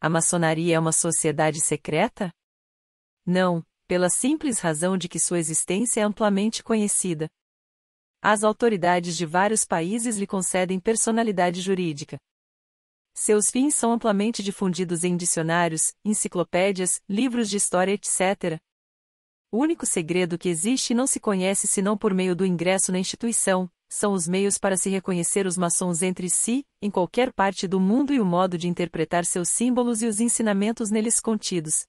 A maçonaria é uma sociedade secreta? Não, pela simples razão de que sua existência é amplamente conhecida. As autoridades de vários países lhe concedem personalidade jurídica. Seus fins são amplamente difundidos em dicionários, enciclopédias, livros de história, etc. O único segredo que existe não se conhece senão por meio do ingresso na instituição, são os meios para se reconhecer os maçons entre si, em qualquer parte do mundo e o modo de interpretar seus símbolos e os ensinamentos neles contidos,